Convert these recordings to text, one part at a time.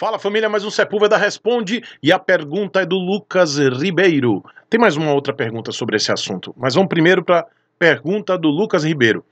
Fala família, mais um Sepúlveda Responde e a pergunta é do Lucas Ribeiro. Tem mais uma outra pergunta sobre esse assunto, mas vamos primeiro para a pergunta do Lucas Ribeiro.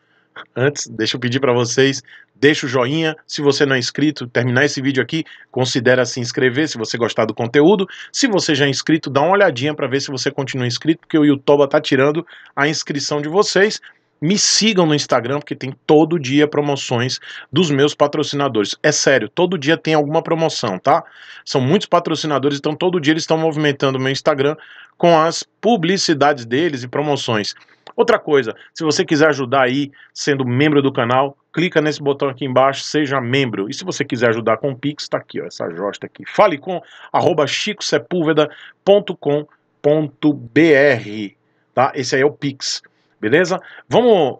Antes, deixa eu pedir para vocês, deixa o joinha, se você não é inscrito, terminar esse vídeo aqui, considera se inscrever se você gostar do conteúdo. Se você já é inscrito, dá uma olhadinha para ver se você continua inscrito, porque o YouTube está tirando a inscrição de vocês me sigam no Instagram, porque tem todo dia promoções dos meus patrocinadores. É sério, todo dia tem alguma promoção, tá? São muitos patrocinadores, então todo dia eles estão movimentando o meu Instagram com as publicidades deles e promoções. Outra coisa, se você quiser ajudar aí sendo membro do canal, clica nesse botão aqui embaixo, seja membro. E se você quiser ajudar com o Pix, está aqui, ó, essa josta aqui. Fale com arroba chicosepulveda.com.br, tá? Esse aí é o Pix. Beleza? Vamos,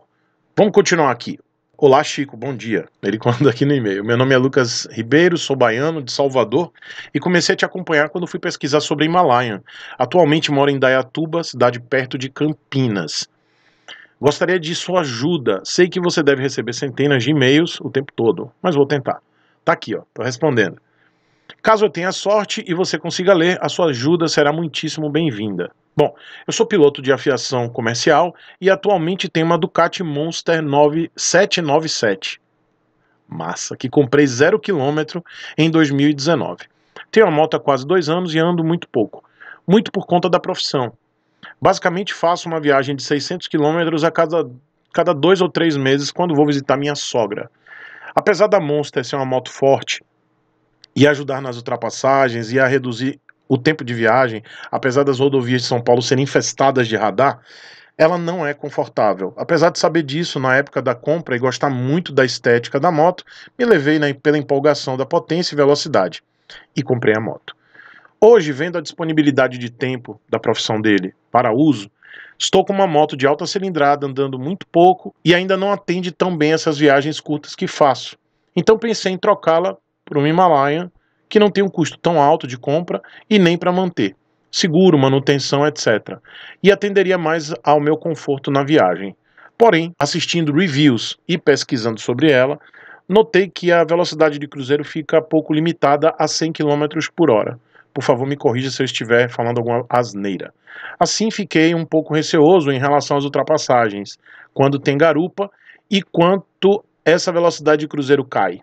vamos continuar aqui. Olá, Chico, bom dia. Ele manda aqui no e-mail. Meu nome é Lucas Ribeiro, sou baiano, de Salvador, e comecei a te acompanhar quando fui pesquisar sobre Himalaia. Atualmente moro em Dayatuba, cidade perto de Campinas. Gostaria de sua ajuda. Sei que você deve receber centenas de e-mails o tempo todo, mas vou tentar. Tá aqui, ó, tô respondendo. Caso eu tenha sorte e você consiga ler, a sua ajuda será muitíssimo bem-vinda. Bom, eu sou piloto de afiação comercial e atualmente tenho uma Ducati Monster 9797. Massa, que comprei zero quilômetro em 2019. Tenho a moto há quase dois anos e ando muito pouco, muito por conta da profissão. Basicamente faço uma viagem de 600 quilômetros a cada, cada dois ou três meses quando vou visitar minha sogra. Apesar da Monster ser uma moto forte e ajudar nas ultrapassagens e a reduzir o tempo de viagem, apesar das rodovias de São Paulo serem infestadas de radar, ela não é confortável. Apesar de saber disso na época da compra e gostar muito da estética da moto, me levei pela empolgação da potência e velocidade e comprei a moto. Hoje, vendo a disponibilidade de tempo da profissão dele para uso, estou com uma moto de alta cilindrada andando muito pouco e ainda não atende tão bem essas viagens curtas que faço. Então pensei em trocá-la por uma Himalayan que não tem um custo tão alto de compra e nem para manter, seguro, manutenção, etc. E atenderia mais ao meu conforto na viagem. Porém, assistindo reviews e pesquisando sobre ela, notei que a velocidade de cruzeiro fica pouco limitada a 100 km por hora. Por favor, me corrija se eu estiver falando alguma asneira. Assim, fiquei um pouco receoso em relação às ultrapassagens, quando tem garupa e quanto essa velocidade de cruzeiro cai.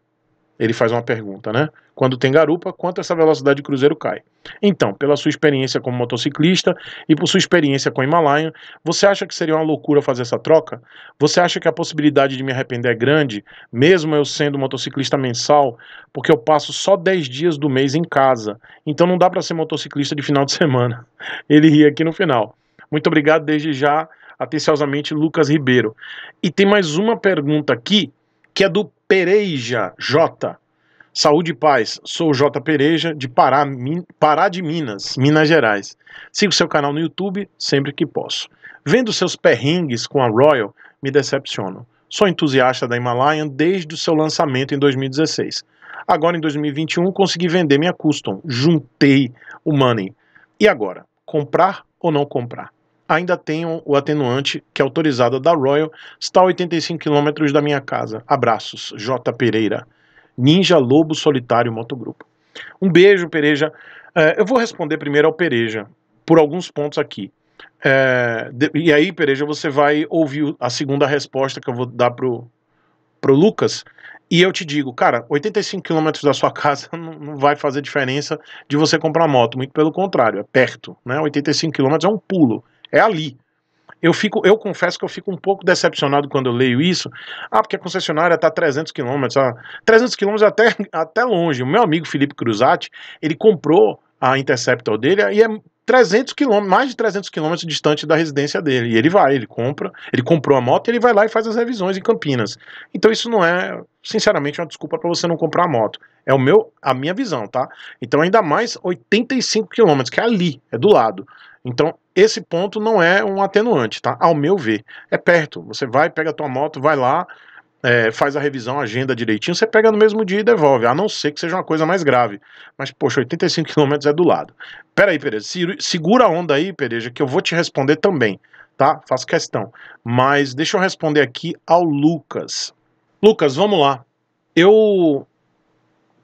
Ele faz uma pergunta, né? Quando tem garupa, quanto essa velocidade de cruzeiro cai? Então, pela sua experiência como motociclista e por sua experiência com o Himalaia, você acha que seria uma loucura fazer essa troca? Você acha que a possibilidade de me arrepender é grande, mesmo eu sendo motociclista mensal, porque eu passo só 10 dias do mês em casa? Então não dá para ser motociclista de final de semana. Ele ri aqui no final. Muito obrigado desde já, atenciosamente, Lucas Ribeiro. E tem mais uma pergunta aqui, que é do Pereja J. Saúde e paz. Sou o J Pereja de Pará, Min... Pará de Minas, Minas Gerais. Sigo seu canal no YouTube sempre que posso. Vendo seus perrengues com a Royal, me decepciono. Sou entusiasta da Himalayan desde o seu lançamento em 2016. Agora em 2021 consegui vender minha custom, juntei o money. E agora, comprar ou não comprar? ainda tenho o atenuante que é autorizado da Royal, está a 85 quilômetros da minha casa. Abraços, J. Pereira. Ninja Lobo Solitário Motogrupo. Um beijo, Pereja. É, eu vou responder primeiro ao Pereja, por alguns pontos aqui. É, de, e aí, Pereja, você vai ouvir a segunda resposta que eu vou dar pro, pro Lucas. E eu te digo, cara, 85 quilômetros da sua casa não, não, vai fazer diferença de você comprar moto. Muito pelo contrário, é perto. Né? 85 quilômetros é um pulo. É ali. Eu fico, eu confesso que eu fico um pouco decepcionado quando eu leio isso. Ah, porque a concessionária está 300 quilômetros. 300 ah, quilômetros até, até longe. O meu amigo Felipe Cruzati, ele comprou a Interceptor dele e é 300 quilômetros, mais de 300 quilômetros distante da residência dele. E ele vai, ele compra, ele comprou a moto, e ele vai lá e faz as revisões em Campinas. Então isso não é, sinceramente, uma desculpa para você não comprar a moto. É o meu, a minha visão, tá? Então ainda mais 85 quilômetros, que é ali, é do lado. Então esse ponto não é um atenuante, tá? Ao meu ver, é perto. Você vai, pega a tua moto, vai lá, é, faz a revisão, agenda direitinho, você pega no mesmo dia e devolve, a não ser que seja uma coisa mais grave. Mas, poxa, 85 quilômetros é do lado. Pera aí, Pereja, segura a onda aí, Pereja, que eu vou te responder também, tá? Faço questão. Mas deixa eu responder aqui ao Lucas. Lucas, vamos lá. Eu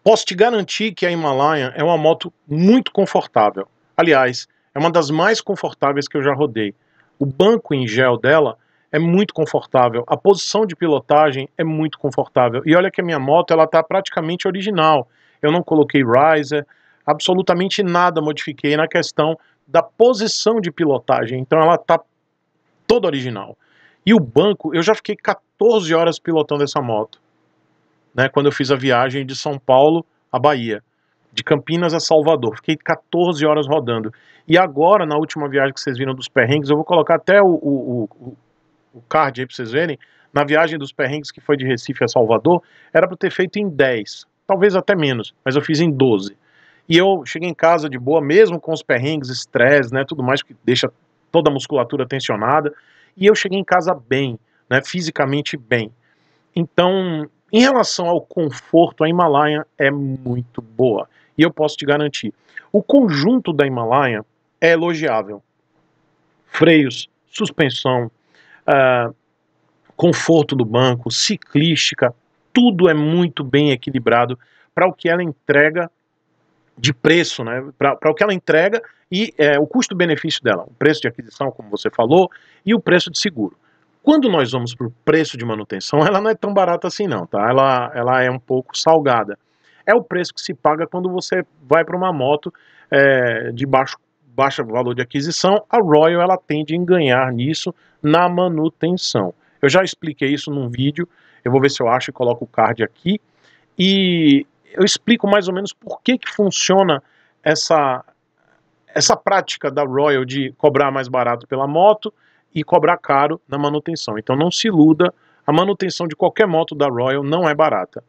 posso te garantir que a Himalaia é uma moto muito confortável. Aliás, é uma das mais confortáveis que eu já rodei. O banco em gel dela é muito confortável, a posição de pilotagem é muito confortável. E olha que a minha moto ela está praticamente original. Eu não coloquei riser, absolutamente nada modifiquei na questão da posição de pilotagem. Então ela está toda original. E o banco, eu já fiquei 14 horas pilotando essa moto, né? Quando eu fiz a viagem de São Paulo à Bahia de Campinas a Salvador. Fiquei 14 horas rodando. E agora, na última viagem que vocês viram dos perrengues, eu vou colocar até o, o, o, o card aí para vocês verem. Na viagem dos perrengues que foi de Recife a Salvador, era para ter feito em 10, talvez até menos, mas eu fiz em 12. E eu cheguei em casa de boa, mesmo com os perrengues, estresse, né, tudo mais, que deixa toda a musculatura tensionada. E eu cheguei em casa bem, né, fisicamente bem. Então, em relação ao conforto, a Himalaia é muito boa e eu posso te garantir. O conjunto da Himalaia é elogiável. Freios, suspensão, uh, conforto do banco, ciclística, tudo é muito bem equilibrado para o que ela entrega de preço, né? Para o que ela entrega e é, o custo-benefício dela, o preço de aquisição, como você falou, e o preço de seguro. Quando nós vamos para o preço de manutenção, ela não é tão barata assim, não, tá? Ela, ela é um pouco salgada é o preço que se paga quando você vai para uma moto é, de baixo, baixo valor de aquisição. A Royal ela tende a ganhar nisso na manutenção. Eu já expliquei isso num vídeo, eu vou ver se eu acho e coloco o card aqui. E eu explico mais ou menos por que, que funciona essa, essa prática da Royal de cobrar mais barato pela moto e cobrar caro na manutenção. Então não se iluda, a manutenção de qualquer moto da Royal não é barata.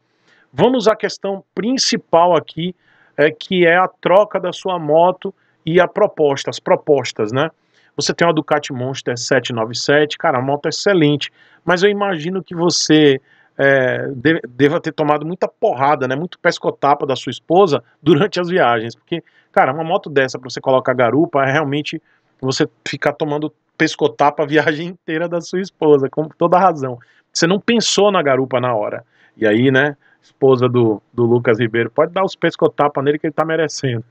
Vamos à questão principal aqui, é, que é a troca da sua moto e a proposta, as propostas, né? Você tem uma Ducati Monster 797, cara, a moto é excelente, mas eu imagino que você é, de, deva ter tomado muita porrada, né? Muito pescotapa da sua esposa durante as viagens, porque, cara, uma moto dessa para você colocar garupa é realmente você ficar tomando pescotapa a viagem inteira da sua esposa, com toda razão. Você não pensou na garupa na hora. E aí, né? esposa do, do Lucas Ribeiro, pode dar os pescotapas nele que ele tá merecendo.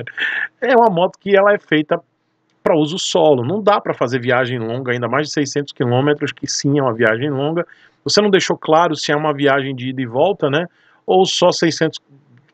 é uma moto que ela é feita para uso solo, não dá para fazer viagem longa, ainda mais de 600 quilômetros, que sim é uma viagem longa. Você não deixou claro se é uma viagem de ida e volta, né? Ou só 600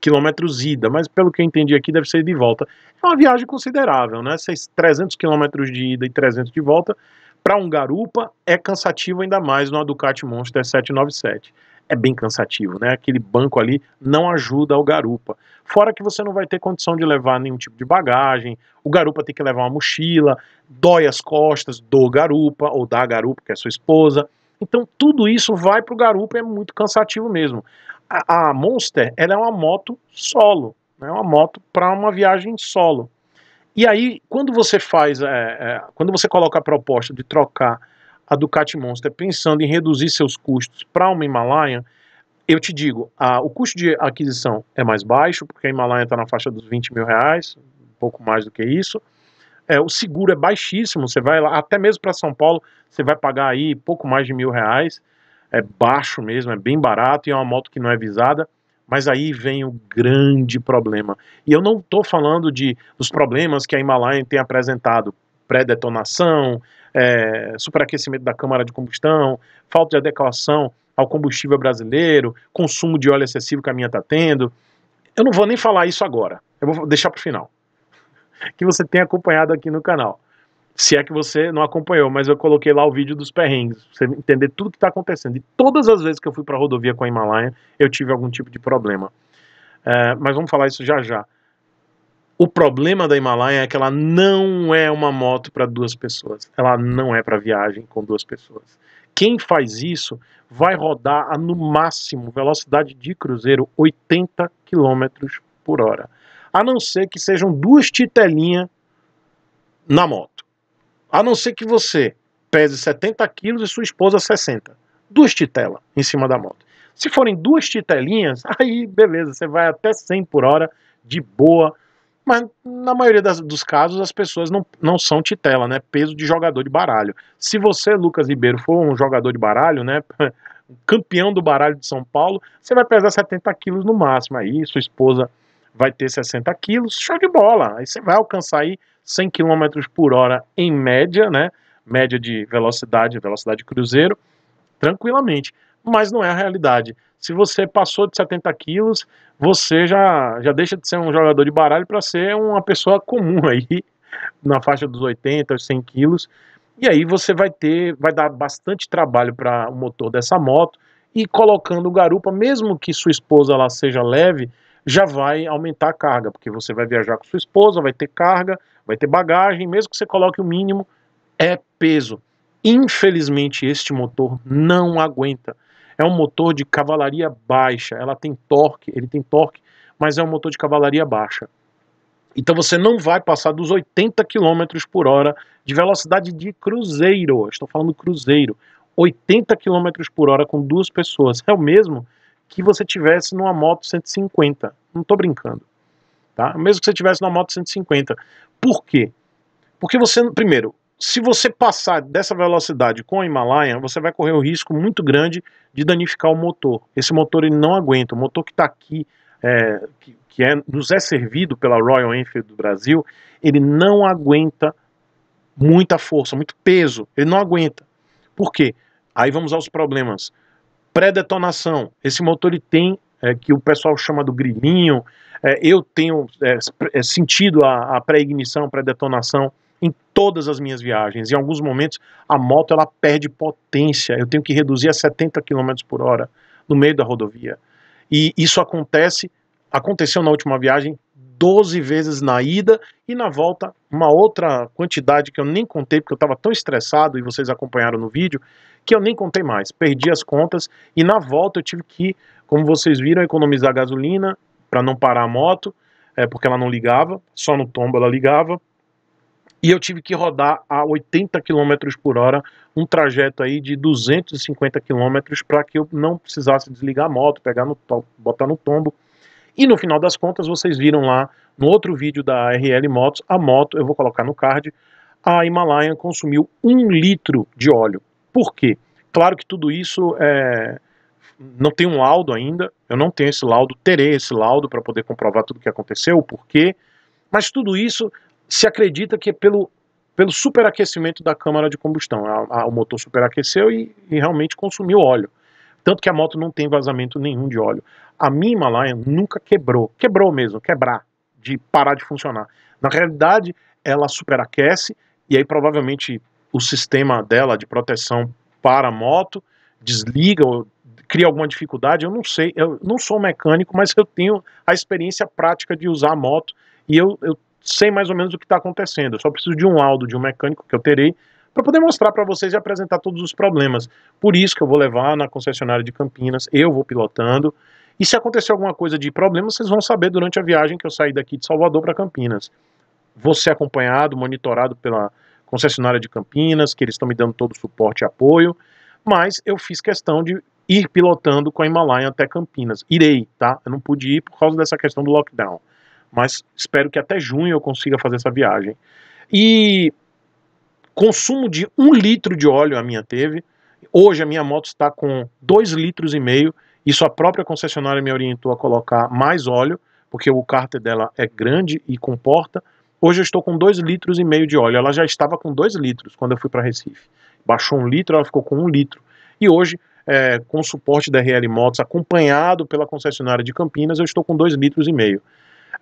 quilômetros ida, mas pelo que eu entendi aqui deve ser de volta. É uma viagem considerável, né? 300 quilômetros de ida e 300 de volta para um garupa é cansativo ainda mais no Ducati Monster 797 é bem cansativo, né? Aquele banco ali não ajuda o garupa. Fora que você não vai ter condição de levar nenhum tipo de bagagem, o garupa tem que levar uma mochila, dói as costas do garupa ou da garupa, que é sua esposa. Então tudo isso vai para o garupa é muito cansativo mesmo. A, a Monster ela é uma moto solo, né? é né? uma moto para uma viagem solo. E aí, quando você faz, é, é, quando você coloca a proposta de trocar a Ducati Monster pensando em reduzir seus custos para uma Himalaia, eu te digo, a, o custo de aquisição é mais baixo, porque a Himalaia está na faixa dos 20 mil reais, um pouco mais do que isso. É, o seguro é baixíssimo, você vai lá, até mesmo para São Paulo, você vai pagar aí pouco mais de mil reais, é baixo mesmo, é bem barato e é uma moto que não é visada. Mas aí vem o grande problema. E eu não estou falando de, dos problemas que a Himalaia tem apresentado pré-detonação, é, superaquecimento da câmara de combustão, falta de adequação ao combustível brasileiro, consumo de óleo excessivo que a minha está tendo. Eu não vou nem falar isso agora, eu vou deixar para o final. Que você tem acompanhado aqui no canal. Se é que você não acompanhou, mas eu coloquei lá o vídeo dos perrengues, você entender tudo que está acontecendo. E todas as vezes que eu fui para a rodovia com a Himalaia, eu tive algum tipo de problema. É, mas vamos falar isso já já. O problema da Himalaia é que ela não é uma moto para duas pessoas. Ela não é para viagem com duas pessoas. Quem faz isso vai rodar a no máximo velocidade de cruzeiro 80 km por hora. A não ser que sejam duas titelinhas na moto. A não ser que você pese 70 quilos e sua esposa 60. Duas titelas em cima da moto. Se forem duas titelinhas, aí beleza, você vai até 100 por hora de boa mas na maioria das, dos casos as pessoas não, não são titela, né? Peso de jogador de baralho. Se você, Lucas Ribeiro, for um jogador de baralho, né? campeão do baralho de São Paulo, você vai pesar 70 quilos no máximo. Aí sua esposa vai ter 60 quilos, show de bola. Aí você vai alcançar aí 100 km por hora em média, né? Média de velocidade, velocidade cruzeiro, tranquilamente mas não é a realidade. Se você passou de 70 quilos, você já, já deixa de ser um jogador de baralho para ser uma pessoa comum aí, na faixa dos 80, 100 quilos. E aí você vai ter, vai dar bastante trabalho para o motor dessa moto e colocando garupa, mesmo que sua esposa lá seja leve, já vai aumentar a carga, porque você vai viajar com sua esposa, vai ter carga, vai ter bagagem, mesmo que você coloque o mínimo, é peso. Infelizmente este motor não aguenta. É um motor de cavalaria baixa, ela tem torque, ele tem torque, mas é um motor de cavalaria baixa. Então você não vai passar dos 80 km por hora de velocidade de cruzeiro. Estou falando cruzeiro. 80 km por hora com duas pessoas. É o mesmo que você tivesse numa moto 150. Não estou brincando. Tá? Mesmo que você tivesse numa moto 150. Por quê? Porque você, primeiro, se você passar dessa velocidade com o Himalaia, você vai correr o risco muito grande de danificar o motor. Esse motor ele não aguenta. O motor que está aqui, é, que, que é, nos é servido pela Royal Enfield do Brasil, ele não aguenta muita força, muito peso. Ele não aguenta. Por quê? Aí vamos aos problemas. Pré-detonação. Esse motor ele tem é, que o pessoal chama do grilinho. É, eu tenho é, é, sentido a, a pré-ignição, pré-detonação em todas as minhas viagens. Em alguns momentos, a moto ela perde potência. Eu tenho que reduzir a 70 km por hora no meio da rodovia. E isso acontece, aconteceu na última viagem 12 vezes na ida e na volta uma outra quantidade que eu nem contei porque eu estava tão estressado e vocês acompanharam no vídeo que eu nem contei mais. Perdi as contas e na volta eu tive que, como vocês viram, economizar gasolina para não parar a moto, é, porque ela não ligava, só no tombo ela ligava e eu tive que rodar a 80 km por hora, um trajeto aí de 250 km para que eu não precisasse desligar a moto, pegar no botar no tombo. E no final das contas, vocês viram lá no outro vídeo da RL Motos, a moto, eu vou colocar no card, a Himalayan consumiu um litro de óleo. Por quê? Claro que tudo isso é, não tem um laudo ainda, eu não tenho esse laudo, terei esse laudo para poder comprovar tudo o que aconteceu, o porquê, mas tudo isso se acredita que é pelo, pelo superaquecimento da câmara de combustão. A, a, o motor superaqueceu e, e realmente consumiu óleo. Tanto que a moto não tem vazamento nenhum de óleo. A minha Himalaia nunca quebrou. Quebrou mesmo, quebrar, de parar de funcionar. Na realidade, ela superaquece e aí provavelmente o sistema dela de proteção para a moto desliga ou cria alguma dificuldade. Eu não sei, eu não sou mecânico, mas eu tenho a experiência prática de usar a moto e eu, eu sei mais ou menos o que está acontecendo. Eu só preciso de um laudo de um mecânico que eu terei para poder mostrar para vocês e apresentar todos os problemas. Por isso que eu vou levar na concessionária de Campinas, eu vou pilotando. E se acontecer alguma coisa de problema, vocês vão saber durante a viagem que eu saí daqui de Salvador para Campinas. Vou ser acompanhado, monitorado pela concessionária de Campinas, que eles estão me dando todo o suporte e apoio. Mas eu fiz questão de ir pilotando com a Himalaia até Campinas. Irei, tá? Eu não pude ir por causa dessa questão do lockdown mas espero que até junho eu consiga fazer essa viagem. E consumo de um litro de óleo a minha teve. Hoje a minha moto está com dois litros e meio. Isso a própria concessionária me orientou a colocar mais óleo, porque o cárter dela é grande e comporta. Hoje eu estou com dois litros e meio de óleo. Ela já estava com dois litros quando eu fui para Recife. Baixou um litro, ela ficou com um litro. E hoje é, com o suporte da RL Motos, acompanhado pela concessionária de Campinas, eu estou com dois litros e meio.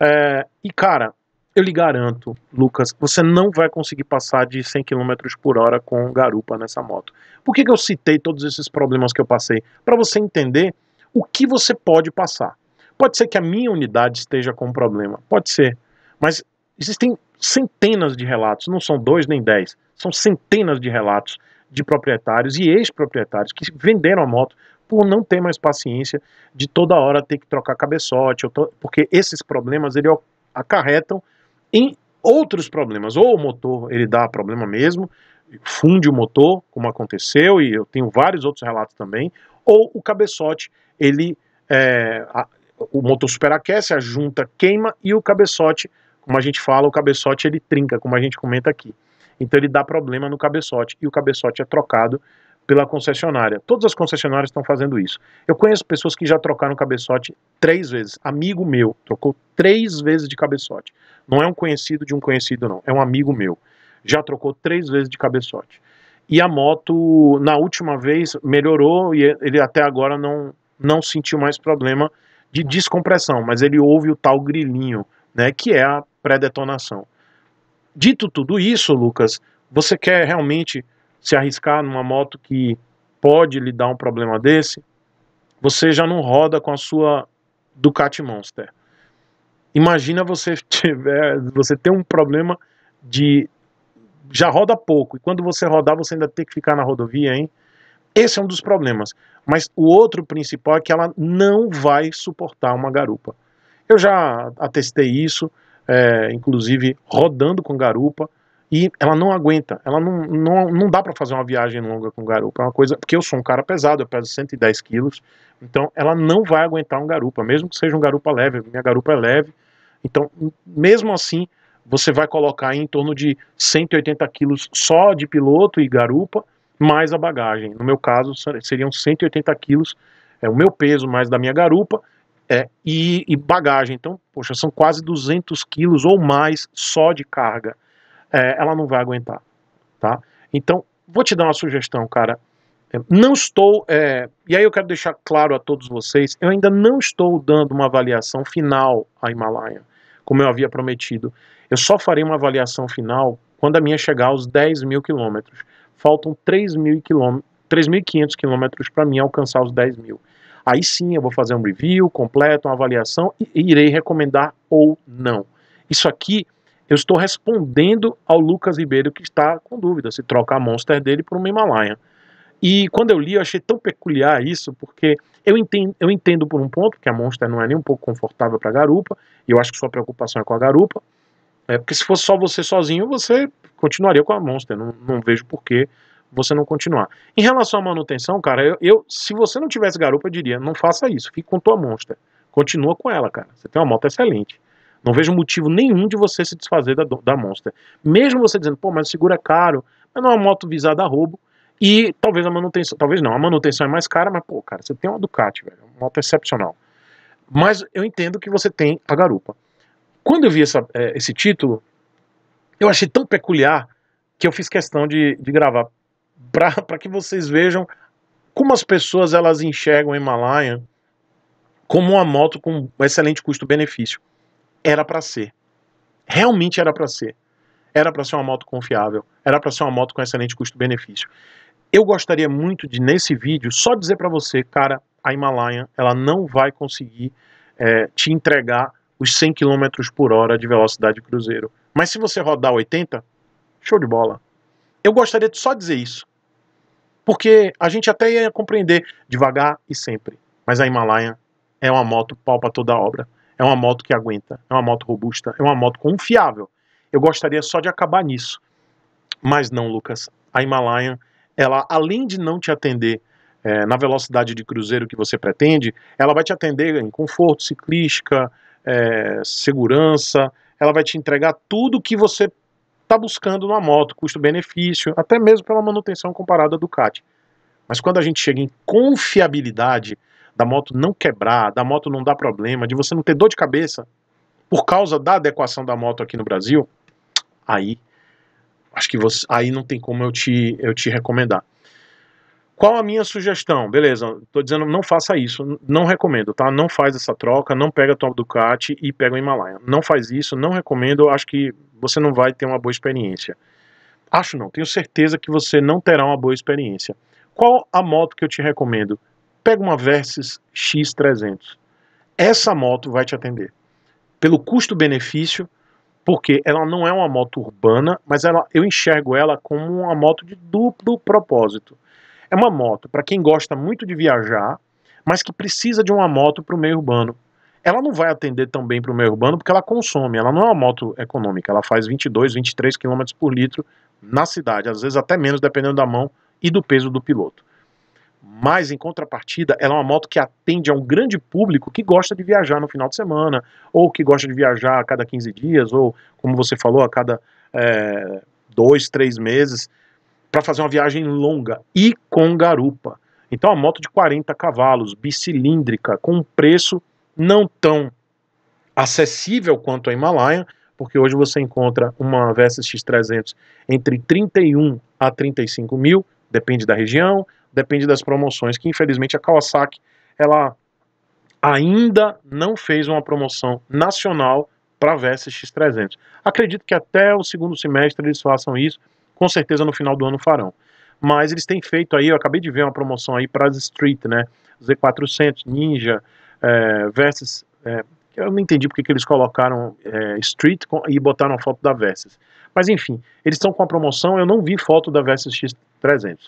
É, e, cara, eu lhe garanto, Lucas, você não vai conseguir passar de 100 km por hora com garupa nessa moto. Por que, que eu citei todos esses problemas que eu passei? Para você entender o que você pode passar. Pode ser que a minha unidade esteja com um problema, pode ser. Mas existem centenas de relatos, não são dois nem dez, são centenas de relatos de proprietários e ex-proprietários que venderam a moto por não ter mais paciência de toda hora ter que trocar cabeçote, porque esses problemas ele acarretam em outros problemas. Ou o motor ele dá problema mesmo, funde o motor, como aconteceu, e eu tenho vários outros relatos também, ou o cabeçote ele é, a, o motor superaquece, a junta queima e o cabeçote, como a gente fala, o cabeçote ele trinca, como a gente comenta aqui. Então ele dá problema no cabeçote e o cabeçote é trocado pela concessionária. Todas as concessionárias estão fazendo isso. Eu conheço pessoas que já trocaram cabeçote três vezes. Amigo meu trocou três vezes de cabeçote. Não é um conhecido de um conhecido, não. É um amigo meu. Já trocou três vezes de cabeçote. E a moto, na última vez, melhorou e ele até agora não, não sentiu mais problema de descompressão, mas ele ouve o tal grilinho, né, que é a pré-detonação. Dito tudo isso, Lucas, você quer realmente se arriscar numa moto que pode lhe dar um problema desse, você já não roda com a sua Ducati Monster. Imagina você tiver, você ter um problema de já roda pouco e quando você rodar você ainda tem que ficar na rodovia, hein? Esse é um dos problemas. Mas o outro principal é que ela não vai suportar uma garupa. Eu já atestei isso, é, inclusive rodando com garupa e ela não aguenta, ela não, não, não dá para fazer uma viagem longa com garupa, é uma coisa, porque eu sou um cara pesado, eu peso 110 quilos, então ela não vai aguentar um garupa, mesmo que seja um garupa leve, minha garupa é leve, então mesmo assim você vai colocar em torno de 180 quilos só de piloto e garupa, mais a bagagem, no meu caso seriam 180 quilos, é o meu peso mais da minha garupa, é, e, e bagagem, então, poxa, são quase 200 quilos ou mais só de carga, é, ela não vai aguentar, tá? Então, vou te dar uma sugestão, cara. Não estou, é, e aí eu quero deixar claro a todos vocês, eu ainda não estou dando uma avaliação final à Himalaia, como eu havia prometido. Eu só farei uma avaliação final quando a minha chegar aos 10 mil quilômetros. Faltam 3.500 quilômetros para mim alcançar os 10 mil. Aí sim eu vou fazer um review completo, uma avaliação e irei recomendar ou não. Isso aqui eu estou respondendo ao Lucas Ribeiro que está com dúvida se troca a Monster dele por uma Himalaia. E quando eu li, eu achei tão peculiar isso, porque eu entendo, eu entendo por um ponto que a Monster não é nem um pouco confortável para a garupa, e eu acho que sua preocupação é com a garupa, é porque se fosse só você sozinho, você continuaria com a Monster, não, não vejo por que você não continuar. Em relação à manutenção, cara, eu, eu, se você não tivesse garupa, eu diria, não faça isso, fique com tua Monster, continua com ela, cara, você tem uma moto excelente. Não vejo motivo nenhum de você se desfazer da, da Monster. Mesmo você dizendo, pô, mas segura é caro, mas não é uma moto visada a roubo. E talvez a manutenção, talvez não, a manutenção é mais cara, mas pô, cara, você tem uma Ducati, velho, uma moto excepcional. Mas eu entendo que você tem a garupa. Quando eu vi essa, é, esse título, eu achei tão peculiar que eu fiz questão de, de gravar para que vocês vejam como as pessoas elas enxergam a Himalayan como uma moto com excelente custo-benefício era para ser. Realmente era para ser. Era para ser uma moto confiável, era para ser uma moto com excelente custo-benefício. Eu gostaria muito de, nesse vídeo, só dizer para você, cara, a Himalaia, ela não vai conseguir é, te entregar os 100 km por hora de velocidade de cruzeiro. Mas se você rodar 80, show de bola. Eu gostaria de só dizer isso. Porque a gente até ia compreender devagar e sempre. Mas a Himalaia é uma moto pau para toda obra. É uma moto que aguenta, é uma moto robusta, é uma moto confiável. Eu gostaria só de acabar nisso. Mas não, Lucas. A Himalayan, ela além de não te atender é, na velocidade de cruzeiro que você pretende, ela vai te atender em conforto, ciclística, é, segurança, ela vai te entregar tudo que você está buscando numa moto, custo-benefício, até mesmo pela manutenção comparada à Ducati. Mas quando a gente chega em confiabilidade, da moto não quebrar, da moto não dar problema, de você não ter dor de cabeça por causa da adequação da moto aqui no Brasil, aí acho que você, aí não tem como eu te, eu te recomendar. Qual a minha sugestão? Beleza, tô dizendo não faça isso, não recomendo, tá? Não faz essa troca, não pega a tua Ducati e pega o Himalaia. Não faz isso, não recomendo, acho que você não vai ter uma boa experiência. Acho não, tenho certeza que você não terá uma boa experiência. Qual a moto que eu te recomendo? pega uma Versys X300. Essa moto vai te atender. Pelo custo-benefício, porque ela não é uma moto urbana, mas ela, eu enxergo ela como uma moto de duplo propósito. É uma moto para quem gosta muito de viajar, mas que precisa de uma moto para o meio urbano. Ela não vai atender tão bem para o meio urbano porque ela consome, ela não é uma moto econômica, ela faz 22, 23 km por litro na cidade, às vezes até menos, dependendo da mão e do peso do piloto. Mas, em contrapartida, ela é uma moto que atende a um grande público que gosta de viajar no final de semana, ou que gosta de viajar a cada 15 dias, ou, como você falou, a cada é, dois, três meses, para fazer uma viagem longa e com garupa. Então, a moto de 40 cavalos, bicilíndrica, com um preço não tão acessível quanto a Himalaia, porque hoje você encontra uma X 300 entre 31 a 35 mil, depende da região, depende das promoções, que infelizmente a Kawasaki ela ainda não fez uma promoção nacional para a x 300 Acredito que até o segundo semestre eles façam isso, com certeza no final do ano farão. Mas eles têm feito aí, eu acabei de ver uma promoção aí para as Street, né? Z400, Ninja, é, Versus. É, eu não entendi porque que eles colocaram é, Street com, e botaram a foto da Versus. Mas enfim, eles estão com a promoção, eu não vi foto da Versus X300.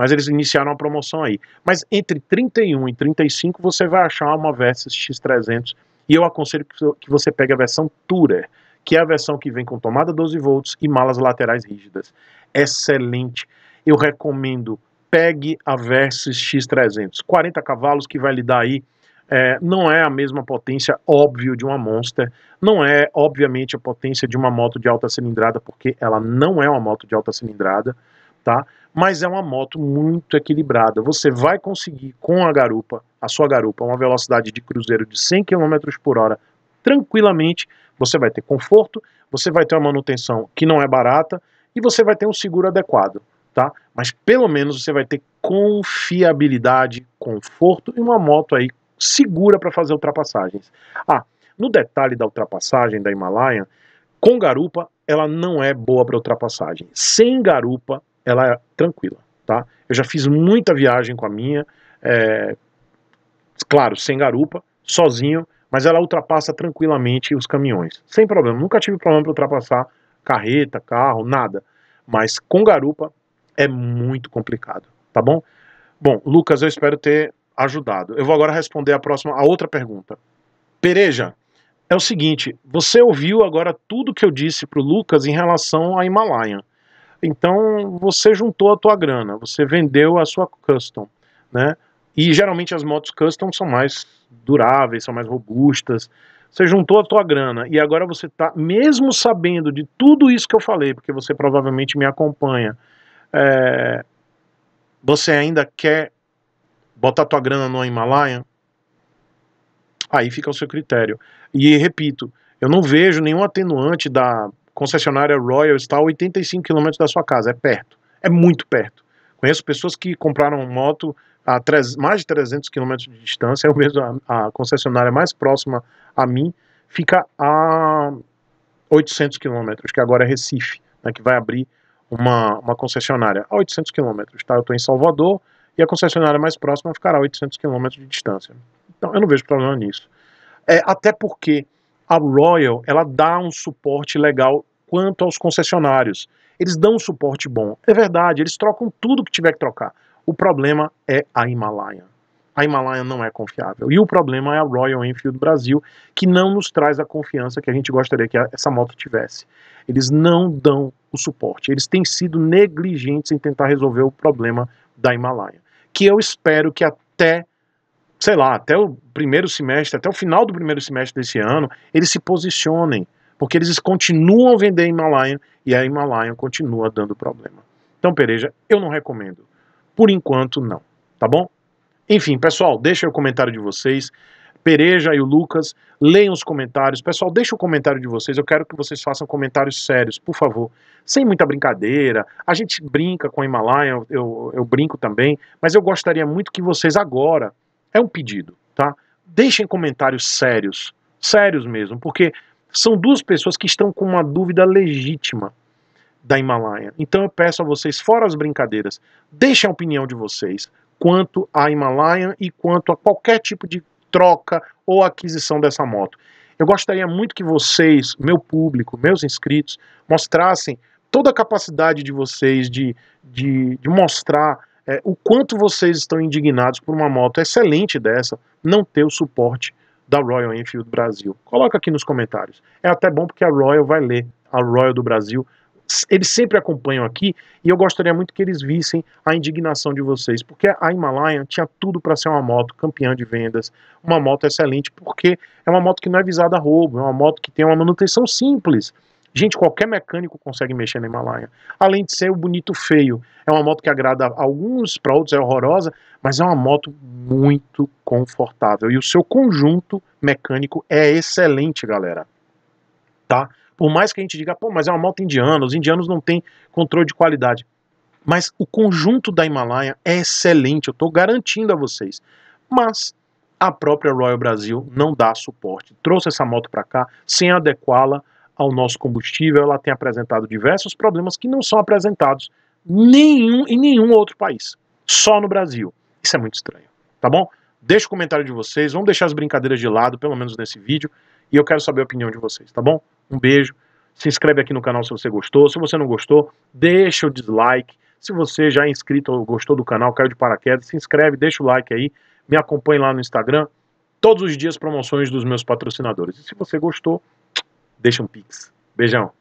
Mas eles iniciaram a promoção aí. Mas entre 31 e 35 você vai achar uma Versys X300 e eu aconselho que você pegue a versão Tourer, que é a versão que vem com tomada 12 volts e malas laterais rígidas. Excelente. Eu recomendo, pegue a Versys X300. 40 cavalos que vai lhe dar aí é, não é a mesma potência, óbvio, de uma Monster, não é, obviamente, a potência de uma moto de alta cilindrada, porque ela não é uma moto de alta cilindrada, tá? Mas é uma moto muito equilibrada. Você vai conseguir com a garupa, a sua garupa, uma velocidade de cruzeiro de 100 km por hora tranquilamente. Você vai ter conforto, você vai ter uma manutenção que não é barata e você vai ter um seguro adequado, tá? Mas pelo menos você vai ter confiabilidade, conforto e uma moto aí segura para fazer ultrapassagens. Ah, no detalhe da ultrapassagem da Himalaia, com garupa ela não é boa para ultrapassagem. Sem garupa ela é tranquila, tá? Eu já fiz muita viagem com a minha, é, claro, sem garupa, sozinho, mas ela ultrapassa tranquilamente os caminhões, sem problema. Nunca tive problema para ultrapassar carreta, carro, nada. Mas com garupa é muito complicado, tá bom? Bom, Lucas, eu espero ter ajudado. Eu vou agora responder a próxima, a outra pergunta. Pereja, é o seguinte, você ouviu agora tudo que eu disse pro Lucas em relação à Himalaia. Então você juntou a tua grana, você vendeu a sua custom, né? E geralmente as motos custom são mais duráveis, são mais robustas. Você juntou a tua grana e agora você está, mesmo sabendo de tudo isso que eu falei, porque você provavelmente me acompanha, é, você ainda quer botar tua grana no Himalaia? Aí fica o seu critério. E repito, eu não vejo nenhum atenuante da concessionária Royal está a 85 quilômetros da sua casa, é perto, é muito perto. Conheço pessoas que compraram moto a três, mais de 300 quilômetros de distância, eu mesmo, a, a concessionária mais próxima a mim fica a 800 quilômetros, que agora é Recife, né, que vai abrir uma, uma concessionária a 800 quilômetros, tá? Eu estou em Salvador e a concessionária mais próxima ficará a 800 quilômetros de distância. Então, eu não vejo problema nisso. É, até porque a Royal, ela dá um suporte legal quanto aos concessionários. Eles dão um suporte bom. É verdade, eles trocam tudo que tiver que trocar. O problema é a Himalaia. A Himalaia não é confiável. E o problema é a Royal Enfield Brasil, que não nos traz a confiança que a gente gostaria que essa moto tivesse. Eles não dão o suporte. Eles têm sido negligentes em tentar resolver o problema da Himalaia. Que eu espero que até sei lá, até o primeiro semestre, até o final do primeiro semestre desse ano, eles se posicionem porque eles continuam vendendo a Himalaia e a Himalaia continua dando problema. Então, Pereja, eu não recomendo. Por enquanto, não. Tá bom? Enfim, pessoal, deixa o comentário de vocês. Pereja e o Lucas, leiam os comentários. Pessoal, deixa o comentário de vocês. Eu quero que vocês façam comentários sérios, por favor. Sem muita brincadeira. A gente brinca com a Himalaia, eu, eu, eu brinco também, mas eu gostaria muito que vocês agora. É um pedido, tá? Deixem comentários sérios. Sérios mesmo, porque são duas pessoas que estão com uma dúvida legítima da Himalaia. Então eu peço a vocês, fora as brincadeiras, deixem a opinião de vocês quanto à Himalaia e quanto a qualquer tipo de troca ou aquisição dessa moto. Eu gostaria muito que vocês, meu público, meus inscritos, mostrassem toda a capacidade de vocês de, de, de mostrar é, o quanto vocês estão indignados por uma moto excelente dessa não ter o suporte da Royal Enfield Brasil? Coloca aqui nos comentários. É até bom porque a Royal vai ler, a Royal do Brasil. Eles sempre acompanham aqui e eu gostaria muito que eles vissem a indignação de vocês, porque a Himalayan tinha tudo para ser uma moto campeã de vendas, uma moto excelente, porque é uma moto que não é visada a roubo, é uma moto que tem uma manutenção simples. Gente, qualquer mecânico consegue mexer na Himalaia. Além de ser o bonito feio. É uma moto que agrada a alguns, para outros é horrorosa, mas é uma moto muito confortável. E o seu conjunto mecânico é excelente, galera. Tá? Por mais que a gente diga, pô, mas é uma moto indiana, os indianos não têm controle de qualidade. Mas o conjunto da Himalaia é excelente, eu estou garantindo a vocês. Mas a própria Royal Brasil não dá suporte. Trouxe essa moto para cá sem adequá-la ao nosso combustível, ela tem apresentado diversos problemas que não são apresentados nenhum, em nenhum outro país, só no Brasil. Isso é muito estranho, tá bom? Deixa o comentário de vocês, vamos deixar as brincadeiras de lado, pelo menos nesse vídeo, e eu quero saber a opinião de vocês, tá bom? Um beijo, se inscreve aqui no canal se você gostou, se você não gostou, deixa o dislike, se você já é inscrito ou gostou do canal, caiu de paraquedas, se inscreve, deixa o like aí, me acompanhe lá no Instagram, todos os dias promoções dos meus patrocinadores. E se você gostou, deixa um pix. Beijão.